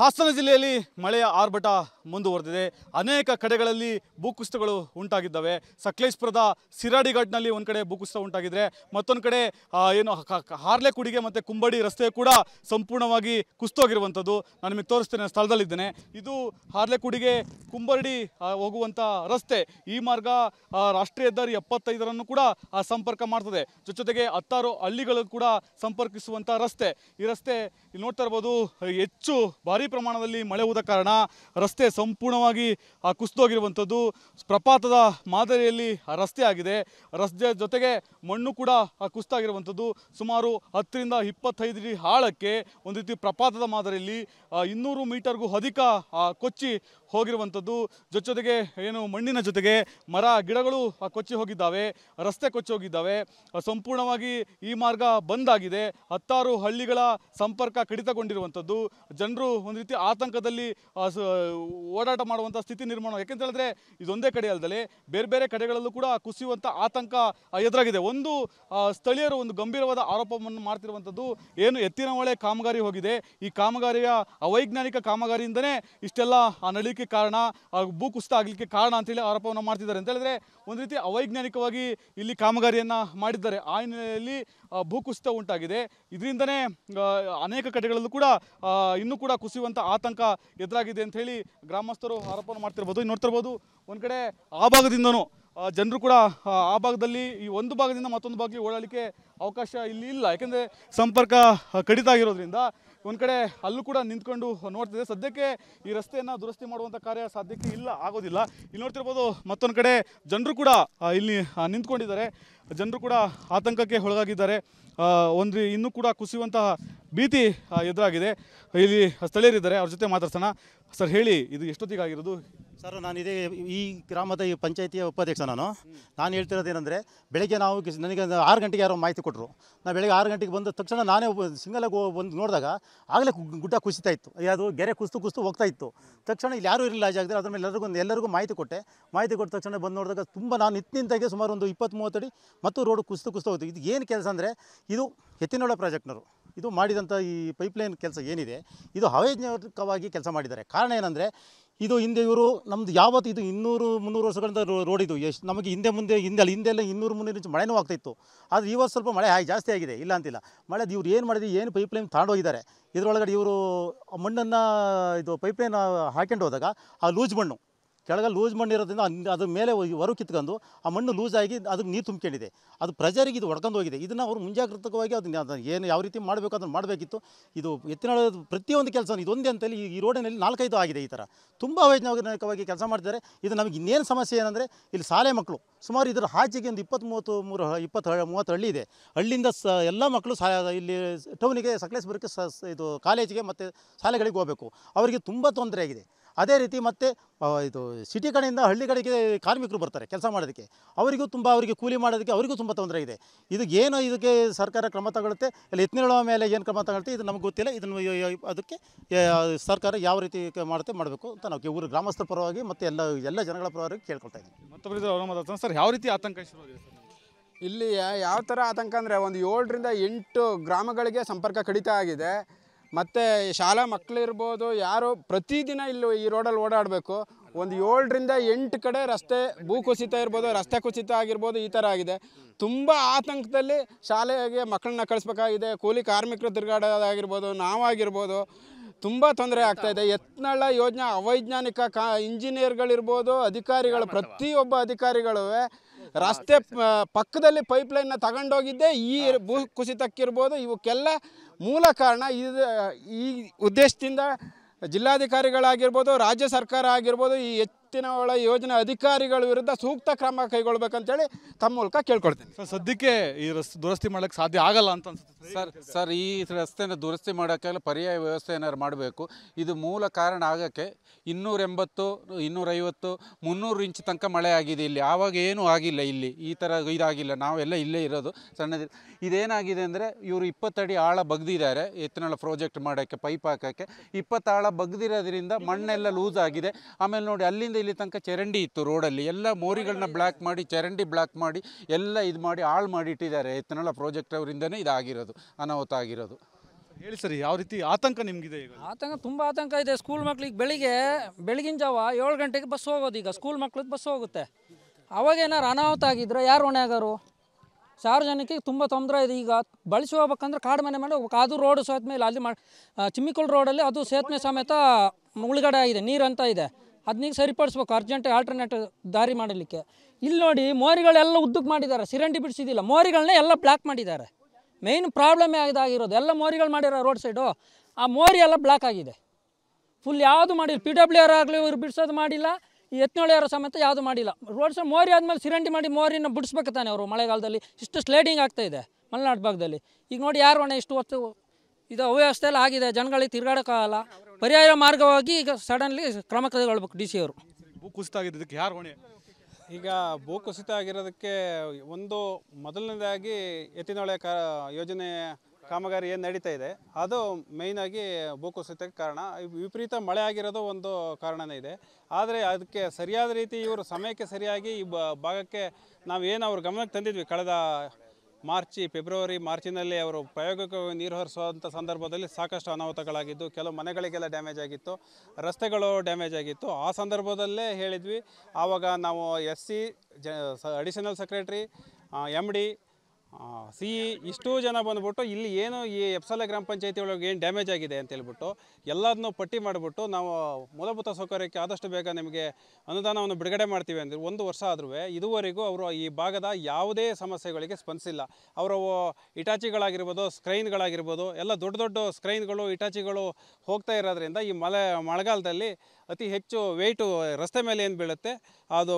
ಹಾಸನ ಜಿಲ್ಲೆಯಲ್ಲಿ ಮಳೆಯ ಆರ್ಭಟ ಮುಂದುವರೆದಿದೆ ಅನೇಕ ಕಡೆಗಳಲ್ಲಿ ಭೂಕುಸಿತಗಳು ಉಂಟಾಗಿದ್ದಾವೆ ಸಕಲೇಶ್ಪುರದ ಸಿರಾಡಿಘಾಟ್ನಲ್ಲಿ ಒಂದು ಕಡೆ ಭೂಕುಸಿತ ಉಂಟಾಗಿದ್ರೆ ಮತ್ತೊಂದು ಕಡೆ ಏನು ಹಾರ್ಲೆ ಕುಡಿಗೆ ಮತ್ತು ಕುಂಬಡಿ ರಸ್ತೆ ಕೂಡ ಸಂಪೂರ್ಣವಾಗಿ ಕುಸಿತೋಗಿರುವಂಥದ್ದು ನಾನು ನಿಮಗೆ ತೋರಿಸ್ತೇನೆ ಸ್ಥಳದಲ್ಲಿದ್ದೇನೆ ಇದು ಹಾರ್ಲೆ ಕುಡಿಗೆ ಕುಂಬರಡಿ ಹೋಗುವಂಥ ರಸ್ತೆ ಈ ಮಾರ್ಗ ರಾಷ್ಟ್ರೀಯ ಹೆದ್ದಾರಿ ಎಪ್ಪತ್ತೈದರನ್ನು ಕೂಡ ಸಂಪರ್ಕ ಮಾಡ್ತದೆ ಜೊತೆಗೆ ಹತ್ತಾರು ಹಳ್ಳಿಗಳು ಕೂಡ ಸಂಪರ್ಕಿಸುವಂಥ ರಸ್ತೆ ಈ ರಸ್ತೆ ನೋಡ್ತಾ ಇರ್ಬೋದು ಹೆಚ್ಚು ಭಾರಿ ಪ್ರಮಾಣದಲ್ಲಿ ಮಳೆ ಹೋದ ಕಾರಣ ರಸ್ತೆ ಸಂಪೂರ್ಣವಾಗಿ ಕುಸಿದೋಗಿರುವಂಥದ್ದು ಪ್ರಪಾತದ ಮಾದರಿಯಲ್ಲಿ ರಸ್ತೆ ಆಗಿದೆ ರಸ್ತೆ ಜೊತೆಗೆ ಮಣ್ಣು ಕೂಡ ಕುಸಿತಾಗಿರುವಂಥದ್ದು ಸುಮಾರು ಹತ್ತರಿಂದ ಇಪ್ಪತ್ತೈದು ಡಿ ಆಳಕ್ಕೆ ಒಂದು ರೀತಿ ಪ್ರಪಾತದ ಮಾದರಿಯಲ್ಲಿ ಇನ್ನೂರು ಮೀಟರ್ಗೂ ಅಧಿಕ ಕೊಚ್ಚಿ ಹೋಗಿರುವಂಥದ್ದು ಜೊತೆಗೆ ಏನು ಮಣ್ಣಿನ ಜೊತೆಗೆ ಮರ ಗಿಡಗಳು ಕೊಚ್ಚಿ ಹೋಗಿದ್ದಾವೆ ರಸ್ತೆ ಕೊಚ್ಚಿ ಹೋಗಿದ್ದಾವೆ ಸಂಪೂರ್ಣವಾಗಿ ಈ ಮಾರ್ಗ ಬಂದ್ ಆಗಿದೆ ಹತ್ತಾರು ಹಳ್ಳಿಗಳ ಸಂಪರ್ಕ ಕಡಿತಗೊಂಡಿರುವಂಥದ್ದು ಜನರು ಒಂದು ರೀತಿ ಆತಂಕದಲ್ಲಿ ಓಡಾಟ ಮಾಡುವಂಥ ಸ್ಥಿತಿ ನಿರ್ಮಾಣ ಯಾಕೆಂತ ಹೇಳಿದ್ರೆ ಇದೊಂದೇ ಕಡೆ ಅಲ್ಲದೆ ಬೇರೆ ಬೇರೆ ಕಡೆಗಳಲ್ಲೂ ಕೂಡ ಕುಸಿಯುವಂಥ ಆತಂಕ ಎದುರಾಗಿದೆ ಒಂದು ಸ್ಥಳೀಯರು ಒಂದು ಗಂಭೀರವಾದ ಆರೋಪವನ್ನು ಮಾಡ್ತಿರುವಂಥದ್ದು ಏನು ಎತ್ತಿನ ಹೊಳೆ ಕಾಮಗಾರಿ ಹೋಗಿದೆ ಈ ಕಾಮಗಾರಿಯ ಅವೈಜ್ಞಾನಿಕ ಕಾಮಗಾರಿಯಿಂದನೇ ಇಷ್ಟೆಲ್ಲ ನಳಿಕೆ ಕಾರಣ ಭೂಕುಸಿತ ಆಗಲಿಕ್ಕೆ ಕಾರಣ ಅಂತೇಳಿ ಆರೋಪವನ್ನು ಮಾಡ್ತಿದ್ದಾರೆ ಅಂತ ಹೇಳಿದ್ರೆ ಒಂದು ರೀತಿ ಅವೈಜ್ಞಾನಿಕವಾಗಿ ಇಲ್ಲಿ ಕಾಮಗಾರಿಯನ್ನು ಮಾಡಿದ್ದಾರೆ ಆ ಹಿನ್ನೆಲೆಯಲ್ಲಿ ಭೂಕುಸಿತ ಉಂಟಾಗಿದೆ ಇದರಿಂದನೇ ಅನೇಕ ಕಡೆಗಳಲ್ಲೂ ಕೂಡ ಇನ್ನೂ ಕೂಡ ಕುಸಿಯುವಂಥ ಆತಂಕ ಎದುರಾಗಿದೆ ಅಂತ ಹೇಳಿ ಗ್ರಾಮಸ್ಥರು ಆರೋಪವನ್ನು ಮಾಡ್ತಿರ್ಬೋದು ನೋಡ್ತಿರ್ಬೋದು ಒಂದು ಕಡೆ ಆ ಭಾಗದಿಂದನೂ ಜನರು ಕೂಡ ಆ ಭಾಗದಲ್ಲಿ ಈ ಒಂದು ಭಾಗದಿಂದ ಮತ್ತೊಂದು ಭಾಗಕ್ಕೆ ಓಡಾಡಲಿಕ್ಕೆ ಅವಕಾಶ ಇಲ್ಲಿ ಇಲ್ಲ ಯಾಕೆಂದರೆ ಸಂಪರ್ಕ ಕಡಿತ ಆಗಿರೋದ್ರಿಂದ ಒಂದು ಕಡೆ ಅಲ್ಲೂ ಕೂಡ ನಿಂತ್ಕೊಂಡು ನೋಡ್ತಿದೆ ಸದ್ಯಕ್ಕೆ ಈ ರಸ್ತೆಯನ್ನು ದುರಸ್ತಿ ಮಾಡುವಂಥ ಕಾರ್ಯ ಸಾಧ್ಯಕ್ಕೆ ಇಲ್ಲ ಆಗೋದಿಲ್ಲ ಇಲ್ಲಿ ನೋಡ್ತಿರ್ಬೋದು ಮತ್ತೊಂದು ಕಡೆ ಜನರು ಕೂಡ ಇಲ್ಲಿ ನಿಂತ್ಕೊಂಡಿದ್ದಾರೆ ಜನರು ಕೂಡ ಆತಂಕಕ್ಕೆ ಒಳಗಾಗಿದ್ದಾರೆ ಒಂದು ಇನ್ನೂ ಕೂಡ ಕುಸಿಯುವಂತಹ ಭೀತಿ ಎದುರಾಗಿದೆ ಇಲ್ಲಿ ಸ್ಥಳೀಯರಿದ್ದಾರೆ ಅವ್ರ ಜೊತೆ ಮಾತಾಡ್ಸೋಣ ಸರ್ ಹೇಳಿ ಇದು ಆಗಿರೋದು ಸರ್ ನಾನು ಇದೇ ಈ ಗ್ರಾಮದ ಈ ಪಂಚಾಯಿತಿಯ ಉಪಾಧ್ಯಕ್ಷ ನಾನು ನಾನು ಹೇಳ್ತಿರೋದೇನೆಂದರೆ ಬೆಳಗ್ಗೆ ನಾವು ನನಗೆ ಆರು ಗಂಟೆಗೆ ಯಾರೋ ಮಾಹಿತಿ ಕೊಟ್ಟರು ನಾನು ಬೆಳಗ್ಗೆ ಆರು ಗಂಟೆಗೆ ಬಂದ ತಕ್ಷಣ ನಾನೇ ಸಿಂಗಲಾಗಿ ಬಂದು ನೋಡಿದಾಗ ಆಗಲೇ ಗುಡ್ಡ ಕುಸಿತಾ ಇತ್ತು ಅದು ಗೆರೆ ಕುಸ್ತು ಕುಸ್ತು ಹೋಗ್ತಾ ಇತ್ತು ತಕ್ಷಣ ಇಲ್ಲಿ ಯಾರೂ ಇರಲಿಲ್ಲ ಜಾಗದಲ್ಲಿ ಅದ್ರ ಮೇಲೆ ಎಲ್ಲರಿಗೂ ಒಂದು ಎಲ್ಲರಿಗೂ ಮಾಹಿತಿ ಕೊಟ್ಟೆ ಮಾಹಿತಿ ಕೊಟ್ಟ ತಕ್ಷಣ ಬಂದು ನೋಡಿದಾಗ ತುಂಬ ನಾನು ನಿತ್ತಿನಿಂದಾಗೆ ಸುಮಾರು ಒಂದು ಇಪ್ಪತ್ತು ಮೂವತ್ತಡಿ ಅಡಿ ಮತ್ತು ರೋಡ್ ಕುಸ್ತು ಕುಸ್ತು ಹೋಗ್ತು ಇದು ಏನು ಕೆಲಸ ಅಂದರೆ ಇದು ಎತ್ತಿನೋಳ ಪ್ರಾಜೆಕ್ಟ್ನವರು ಇದು ಮಾಡಿದಂಥ ಈ ಪೈಪ್ಲೈನ್ ಕೆಲಸ ಏನಿದೆ ಇದು ಅವೈಜ್ಞಾನಿಕವಾಗಿ ಕೆಲಸ ಮಾಡಿದ್ದಾರೆ ಕಾರಣ ಏನಂದರೆ ಇದು ಹಿಂದೆ ಇವರು ನಮ್ದು ಯಾವತ್ತು ಇದು ಇನ್ನೂರು ಮುನ್ನೂರು ವರ್ಷಗಳಿಂದ ರೋಡ್ ಇದು ಎಷ್ಟು ನಮಗೆ ಹಿಂದೆ ಮುಂದೆ ಹಿಂದೆ ಅಲ್ಲಿ ಹಿಂದೆಲ್ಲ ಇನ್ನೂರು ಮುನ್ನೂರು ಇಂಚು ಮಳೆನೂ ಆಗ್ತಾಯಿತ್ತು ಆದರೆ ಇವತ್ತು ಸ್ವಲ್ಪ ಮಳೆ ಜಾಸ್ತಿ ಆಗಿದೆ ಇಲ್ಲ ಅಂತಿಲ್ಲ ಮಳೆ ಇವ್ರು ಏನು ಮಾಡಿದ್ವಿ ಏನು ಪೈಪ್ಲೈನ್ ತಗೊಂಡೋಗಿದ್ದಾರೆ ಇದರೊಳಗಡೆ ಇವರು ಮಣ್ಣನ್ನು ಇದು ಪೈಪ್ಲೈನ್ ಹಾಕೊಂಡು ಹೋದಾಗ ಆ ಲೂಜ್ ಮಣ್ಣು ಕೆಳಗೆ ಲೂಸ್ ಮಣ್ಣು ಇರೋದ್ರಿಂದ ಅದ್ರ ಮೇಲೆ ಹೊರ ಕಿತ್ಕೊಂಡು ಆ ಮಣ್ಣು ಲೂಸ್ ಆಗಿ ಅದಕ್ಕೆ ನೀರು ತುಂಬಿಕೊಂಡಿದೆ ಅದು ಪ್ರಜರಿಗೆ ಇದು ಹೊಡ್ಕೊಂಡು ಹೋಗಿದೆ ಇದನ್ನು ಅವರು ಮುಂಜಾಗ್ರತವಾಗಿ ಅದನ್ನ ಏನು ಯಾವ ರೀತಿ ಮಾಡಬೇಕು ಅದನ್ನು ಮಾಡಬೇಕಿತ್ತು ಇದು ಎತ್ತಿನ ಪ್ರತಿಯೊಂದು ಕೆಲಸ ಇದೊಂದೇ ಅಂತೇಳಿ ಈ ರೋಡಿನಲ್ಲಿ ನಾಲ್ಕೈದು ಆಗಿದೆ ಈ ಥರ ತುಂಬ ವೈಜ್ಞಾನಿಕವಾಗಿ ಕೆಲಸ ಮಾಡ್ತಿದ್ದಾರೆ ಇದು ನಮಗೆ ಇನ್ನೇನು ಸಮಸ್ಯೆ ಏನಂದರೆ ಇಲ್ಲಿ ಶಾಲೆ ಮಕ್ಕಳು ಸುಮಾರು ಇದರ ಆಚೆಗೆ ಒಂದು ಇಪ್ಪತ್ತು ಮೂವತ್ತು ಮೂರು ಇಪ್ಪತ್ತು ಮೂವತ್ತು ಹಳ್ಳಿ ಇದೆ ಹಳ್ಳಿಯಿಂದ ಸ ಎಲ್ಲ ಮಕ್ಕಳು ಸಾ ಇಲ್ಲಿ ಟೌನಿಗೆ ಸಕಲೇಶ್ಪುರಕ್ಕೆ ಸ ಇದು ಕಾಲೇಜಿಗೆ ಮತ್ತು ಶಾಲೆಗಳಿಗೆ ಹೋಗಬೇಕು ಅವರಿಗೆ ತುಂಬ ತೊಂದರೆ ಆಗಿದೆ ಅದೇ ರೀತಿ ಮತ್ತು ಇದು ಸಿಟಿ ಕಡೆಯಿಂದ ಹಳ್ಳಿ ಕಡೆಗೆ ಕಾರ್ಮಿಕರು ಬರ್ತಾರೆ ಕೆಲಸ ಮಾಡೋದಕ್ಕೆ ಅವರಿಗೂ ತುಂಬ ಅವರಿಗೆ ಕೂಲಿ ಮಾಡೋದಕ್ಕೆ ಅವರಿಗೂ ತುಂಬ ತೊಂದರೆ ಇದೆ ಇದು ಏನು ಇದಕ್ಕೆ ಸರ್ಕಾರ ಕ್ರಮ ತಗೊಳುತ್ತೆ ಇಲ್ಲ ಎತ್ತಿನ ಮೇಲೆ ಏನು ಕ್ರಮ ತಗೊಳುತ್ತೆ ಇದು ನಮ್ಗೆ ಗೊತ್ತಿಲ್ಲ ಇದನ್ನು ಅದಕ್ಕೆ ಸರ್ಕಾರ ಯಾವ ರೀತಿ ಮಾಡುತ್ತೆ ಮಾಡಬೇಕು ಅಂತ ನಾವು ಊರು ಗ್ರಾಮಸ್ಥರ ಪರವಾಗಿ ಮತ್ತು ಎಲ್ಲ ಎಲ್ಲ ಜನಗಳ ಪರವಾಗಿ ಕೇಳ್ಕೊಳ್ತಾ ಇದ್ದೀವಿ ಮತ್ತೊಬ್ಬರು ಸರ್ ಯಾವ ರೀತಿ ಆತಂಕ ಇಲ್ಲಿ ಯಾವ ಥರ ಆತಂಕ ಅಂದರೆ ಒಂದು ಏಳರಿಂದ ಎಂಟು ಗ್ರಾಮಗಳಿಗೆ ಸಂಪರ್ಕ ಕಡಿತ ಆಗಿದೆ ಮತ್ತು ಶಾಲಾ ಮಕ್ಕಳಿರ್ಬೋದು ಯಾರು ಪ್ರತಿದಿನ ಇಲ್ಲಿ ಈ ರೋಡಲ್ಲಿ ಓಡಾಡಬೇಕು ಒಂದು ಏಳರಿಂದ ಎಂಟು ಕಡೆ ರಸ್ತೆ ಭೂ ಕುಸಿತ ಇರ್ಬೋದು ರಸ್ತೆ ಕುಸಿತ ಆಗಿರ್ಬೋದು ಈ ಥರ ಆಗಿದೆ ತುಂಬ ಆತಂಕದಲ್ಲಿ ಶಾಲೆಗೆ ಮಕ್ಕಳನ್ನ ಕಳಿಸ್ಬೇಕಾಗಿದೆ ಕೂಲಿ ಕಾರ್ಮಿಕರು ತಿರುಗಾಡೋದಾಗಿರ್ಬೋದು ನಾವಾಗಿರ್ಬೋದು ತುಂಬ ತೊಂದರೆ ಆಗ್ತಾಯಿದೆ ಯತ್ನಾಳ ಯೋಜನೆ ಅವೈಜ್ಞಾನಿಕ ಕಾ ಇಂಜಿನಿಯರ್ಗಳಿರ್ಬೋದು ಅಧಿಕಾರಿಗಳು ಪ್ರತಿಯೊಬ್ಬ ಅಧಿಕಾರಿಗಳು ರಸ್ತೆ ಪಕ್ಕದಲ್ಲಿ ಪೈಪ್ಲೈನ್ನ ತಗೊಂಡೋಗಿದ್ದೆ ಈ ಭೂ ಕುಸಿತಕ್ಕಿರ್ಬೋದು ಇವಕ್ಕೆಲ್ಲ ಮೂಲ ಕಾರಣ ಇದು ಈ ಉದ್ದೇಶದಿಂದ ಜಿಲ್ಲಾಧಿಕಾರಿಗಳಾಗಿರ್ಬೋದು ರಾಜ್ಯ ಸರ್ಕಾರ ಆಗಿರ್ಬೋದು ಈ ಎತ್ತಿನ ಒಳ ಯೋಜನೆ ಅಧಿಕಾರಿಗಳ ವಿರುದ್ಧ ಸೂಕ್ತ ಕ್ರಮ ಕೈಗೊಳ್ಬೇಕಂತೇಳಿ ತಮ್ಮ ಮೂಲಕ ಕೇಳ್ಕೊಳ್ತೇನೆ ಸರ್ ಸದ್ಯಕ್ಕೆ ಈ ರಸ್ತೆ ದುರಸ್ತಿ ಮಾಡೋಕ್ಕೆ ಸಾಧ್ಯ ಆಗಲ್ಲ ಅಂತ ಅನ್ಸುತ್ತೆ ಸರ್ ಸರ್ ಈ ರಸ್ತೆನ ದುರಸ್ತಿ ಮಾಡೋಕ್ಕೆಲ್ಲ ಪರ್ಯಾಯ ವ್ಯವಸ್ಥೆ ಏನಾದ್ರು ಮಾಡಬೇಕು ಇದು ಮೂಲ ಕಾರಣ ಆಗೋಕ್ಕೆ ಇನ್ನೂರ ಎಂಬತ್ತು ಇನ್ನೂರೈವತ್ತು ಮುನ್ನೂರು ಇಂಚ್ ತನಕ ಮಳೆ ಆಗಿದೆ ಇಲ್ಲಿ ಆವಾಗ ಏನೂ ಆಗಿಲ್ಲ ಇಲ್ಲಿ ಈ ಥರ ಇದಾಗಿಲ್ಲ ನಾವೆಲ್ಲ ಇಲ್ಲೇ ಇರೋದು ಸಣ್ಣದ ಇದೇನಾಗಿದೆ ಅಂದರೆ ಇವರು ಇಪ್ಪತ್ತಡಿ ಆಳ ಬಗ್ದಿದ್ದಾರೆ ಎತ್ತನಾಳ ಪ್ರಾಜೆಕ್ಟ್ ಮಾಡೋಕ್ಕೆ ಪೈಪ್ ಹಾಕೋಕ್ಕೆ ಇಪ್ಪತ್ತು ಆಳ ಬಗ್ದಿರೋದ್ರಿಂದ ಮಣ್ಣೆಲ್ಲ ಲೂಸ್ ಆಗಿದೆ ಆಮೇಲೆ ನೋಡಿ ಅಲ್ಲಿಂದ ಇಲ್ಲಿ ತನಕ ಚರಂಡಿ ಇತ್ತು ರೋಡಲ್ಲಿ ಎಲ್ಲ ಮೋರಿಗಳನ್ನ ಬ್ಲಾಕ್ ಮಾಡಿ ಚರಂಡಿ ಬ್ಲಾಕ್ ಮಾಡಿ ಎಲ್ಲ ಇದು ಮಾಡಿ ಹಾಳು ಮಾಡಿಟ್ಟಿದ್ದಾರೆ ಎತ್ತನಾಳ ಪ್ರಾಜೆಕ್ಟ್ ಅವರಿಂದನೇ ಇದಾಗಿರೋದು ಆಗಿರೋದು ಅನಾಹುತ ಆಗಿರೋದು ಹೇಳಿ ಸರಿ ಯಾವ ರೀತಿ ಆತಂಕ ನಿಮಗಿದೆ ಈಗ ಆತಂಕ ತುಂಬ ಆತಂಕ ಇದೆ ಸ್ಕೂಲ್ ಮಕ್ಳಿಗೆ ಬೆಳಿಗ್ಗೆ ಬೆಳಗಿನ ಜಾವ ಏಳು ಗಂಟೆಗೆ ಬಸ್ ಹೋಗೋದು ಈಗ ಸ್ಕೂಲ್ ಮಕ್ಳದ್ದು ಬಸ್ ಹೋಗುತ್ತೆ ಅವಾಗ ಏನಾರು ಅನಾಹುತ ಆಗಿದ್ರೆ ಯಾರು ಹೊಣೆ ಆಗೋರು ಸಾರ್ವಜನಿಕರಿಗೆ ತುಂಬ ತೊಂದರೆ ಇದೆ ಈಗ ಬಳಸಿ ಹೋಗ್ಬೇಕಂದ್ರೆ ಕಾಡು ಮನೆ ಮಾಡಿ ಹೋಗ್ಬೇಕು ಅದು ರೋಡು ಸೇತ್ ಅಲ್ಲಿ ಮಾಡಿ ಚಿಮ್ಮಿಕೋಲ್ ರೋಡಲ್ಲಿ ಅದು ಸೇತುವೆ ಸಮೇತ ಮುಳುಗಡೆ ಆಗಿದೆ ಅಂತ ಇದೆ ನೀವು ಸರಿಪಡಿಸ್ಬೇಕು ಅರ್ಜೆಂಟ್ ಆಲ್ಟರ್ನೇಟ್ ದಾರಿ ಮಾಡಲಿಕ್ಕೆ ಇಲ್ಲಿ ನೋಡಿ ಮೋರಿಗಳೆಲ್ಲ ಉದ್ದಕ್ಕೆ ಮಾಡಿದ್ದಾರೆ ಸಿರಂಡಿ ಬಿಡಿಸಿದಿಲ್ಲ ಮೋರಿಗಳನ್ನೇ ಎಲ್ಲ ಬ್ಲ್ಯಾಕ್ ಮಾಡಿದ್ದಾರೆ ಮೇಯ್ನ್ ಪ್ರಾಬ್ಲಮ್ಮೇ ಇದಾಗಿರೋದು ಎಲ್ಲ ಮೋರಿಗಳು ಮಾಡಿರೋ ರೋಡ್ ಸೈಡು ಆ ಮೋರಿ ಎಲ್ಲ ಬ್ಲಾಕ್ ಆಗಿದೆ ಫುಲ್ ಯಾವುದು ಮಾಡಿಲ್ಲ ಪಿ ಡಬ್ಲ್ಯೂ ಆರ್ ಆಗಲಿ ಇವರು ಬಿಡಿಸೋದು ಮಾಡಿಲ್ಲ ಈ ಎತ್ನೋಳಿಯರ ಸಮೇತ ಯಾವುದು ಮಾಡಿಲ್ಲ ರೋಡ್ ಸೈಡ್ ಮೋರಿ ಆದಮೇಲೆ ಸಿರಂಡಿ ಮಾಡಿ ಮೋರಿನ ಬಿಡಿಸ್ಬೇಕು ತಾನೆ ಅವರು ಮಳೆಗಾಲದಲ್ಲಿ ಇಷ್ಟು ಸ್ಲೇಡಿಂಗ್ ಆಗ್ತಾಯಿದೆ ಮಲೆನಾಡು ಭಾಗದಲ್ಲಿ ಈಗ ನೋಡಿ ಯಾರು ಹೊಣೆ ಇಷ್ಟು ಹೊತ್ತು ಇದು ಎಲ್ಲ ಆಗಿದೆ ಜನಗಳಿಗೆ ತಿರ್ಗಾಡೋಕ್ಕಾಗಲ್ಲ ಪರ್ಯಾಯ ಮಾರ್ಗವಾಗಿ ಈಗ ಸಡನ್ಲಿ ಕ್ರಮ ಕೈಗೊಳ್ಬೇಕು ಡಿ ಸಿ ಅವರು ಕುಸಿತ ಆಗಿದ್ದಕ್ಕೆ ಯಾರು ಹೊಣೆ ಈಗ ಭೂ ಕುಸಿತ ಆಗಿರೋದಕ್ಕೆ ಒಂದು ಮೊದಲನೇದಾಗಿ ಎತ್ತಿನೊಳೆ ಕ ಯೋಜನೆ ಕಾಮಗಾರಿ ಏನು ನಡೀತಾ ಇದೆ ಅದು ಮೇಯ್ನಾಗಿ ಭೂಕುಸಿತಕ್ಕೆ ಕಾರಣ ವಿಪರೀತ ಮಳೆ ಆಗಿರೋದು ಒಂದು ಕಾರಣನೇ ಇದೆ ಆದರೆ ಅದಕ್ಕೆ ಸರಿಯಾದ ರೀತಿ ಇವರು ಸಮಯಕ್ಕೆ ಸರಿಯಾಗಿ ಈ ಭಾಗಕ್ಕೆ ನಾವು ಏನು ಅವ್ರ ಗಮನಕ್ಕೆ ತಂದಿದ್ವಿ ಕಳೆದ ಮಾರ್ಚಿ ಫೆಬ್ರವರಿ ಮಾರ್ಚಿನಲ್ಲಿ ಅವರು ಪ್ರಾಯೋಗಿಕವಾಗಿ ನೀರು ಹರಿಸುವಂಥ ಸಂದರ್ಭದಲ್ಲಿ ಸಾಕಷ್ಟು ಅನಾಹುತಗಳಾಗಿದ್ದು ಕೆಲವು ಮನೆಗಳಿಗೆಲ್ಲ ಡ್ಯಾಮೇಜ್ ಆಗಿತ್ತು ರಸ್ತೆಗಳು ಡ್ಯಾಮೇಜ್ ಆಗಿತ್ತು ಆ ಸಂದರ್ಭದಲ್ಲೇ ಹೇಳಿದ್ವಿ ಆವಾಗ ನಾವು ಎಸ್ ಸಿ ಜ additional secretary M D C ಇಷ್ಟು ಜನ ಬಂದ್ಬಿಟ್ಟು ಇಲ್ಲಿ ಏನು ಈ ಎಫ್ಸಲ ಗ್ರಾಮ ಪಂಚಾಯತಿ ಒಳಗೆ ಏನು ಡ್ಯಾಮೇಜ್ ಆಗಿದೆ ಅಂತ ಹೇಳ್ಬಿಟ್ಟು ಎಲ್ಲದನ್ನೂ ಪಟ್ಟಿ ಮಾಡಿಬಿಟ್ಟು ನಾವು ಮೂಲಭೂತ ಸೌಕರ್ಯಕ್ಕೆ ಆದಷ್ಟು ಬೇಗ ನಿಮಗೆ ಅನುದಾನವನ್ನು ಬಿಡುಗಡೆ ಮಾಡ್ತೀವಿ ಅಂದರೆ ಒಂದು ವರ್ಷ ಆದರೂ ಇದುವರೆಗೂ ಅವರು ಈ ಭಾಗದ ಯಾವುದೇ ಸಮಸ್ಯೆಗಳಿಗೆ ಸ್ಪಂದಿಸಿಲ್ಲ ಅವರ ಇಟಾಚಿಗಳಾಗಿರ್ಬೋದು ಸ್ಕ್ರೈನ್ಗಳಾಗಿರ್ಬೋದು ಎಲ್ಲ ದೊಡ್ಡ ದೊಡ್ಡ ಸ್ಕ್ರೈನ್ಗಳು ಇಟಾಚಿಗಳು ಹೋಗ್ತಾ ಇರೋದ್ರಿಂದ ಈ ಮಳೆ ಮಳೆಗಾಲದಲ್ಲಿ ಅತಿ ಹೆಚ್ಚು ವೆಯ್ಟು ರಸ್ತೆ ಮೇಲೆ ಏನು ಬೀಳುತ್ತೆ ಅದು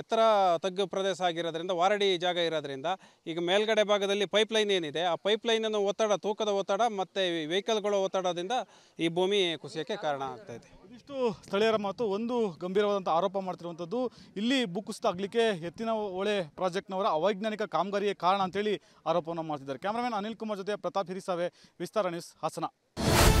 ಎತ್ತರ ತಗ್ಗು ಪ್ರದೇಶ ಆಗಿರೋದ್ರಿಂದ ವಾರಡಿ ಜಾಗ ಇರೋದ್ರಿಂದ ಈಗ ಮೇಲ್ಗಡೆ ಭಾಗದಲ್ಲಿ ಪೈಪ್ಲೈನ್ ಏನಿದೆ ಆ ಪೈಪ್ಲೈನನ್ನು ಒತ್ತಡ ತೂಕದ ಒತ್ತಡ ಮತ್ತು ವೆಹಿಕಲ್ಗಳ ಒತ್ತಡದಿಂದ ಈ ಭೂಮಿ ಕುಸಿಯೋಕ್ಕೆ ಕಾರಣ ಆಗ್ತಾ ಇದೆ ಇದಿಷ್ಟು ಸ್ಥಳೀಯರ ಮಾತು ಒಂದು ಗಂಭೀರವಾದಂಥ ಆರೋಪ ಮಾಡ್ತಿರುವಂಥದ್ದು ಇಲ್ಲಿ ಭೂಕುಸಿತ ಆಗಲಿಕ್ಕೆ ಎತ್ತಿನ ಹೊಳೆ ಪ್ರಾಜೆಕ್ಟ್ನವರ ಅವೈಜ್ಞಾನಿಕ ಕಾಮಗಾರಿಯೇ ಕಾರಣ ಅಂತೇಳಿ ಆರೋಪವನ್ನು ಮಾಡ್ತಿದ್ದಾರೆ ಕ್ಯಾಮ್ರಾಮನ್ ಅನಿಲ್ ಕುಮಾರ್ ಜೊತೆ ಪ್ರತಾಪ್ ಹಿರಿಸಾವೆ ವಿಸ್ತಾರ ನ್ಯೂಸ್ ಹಾಸನ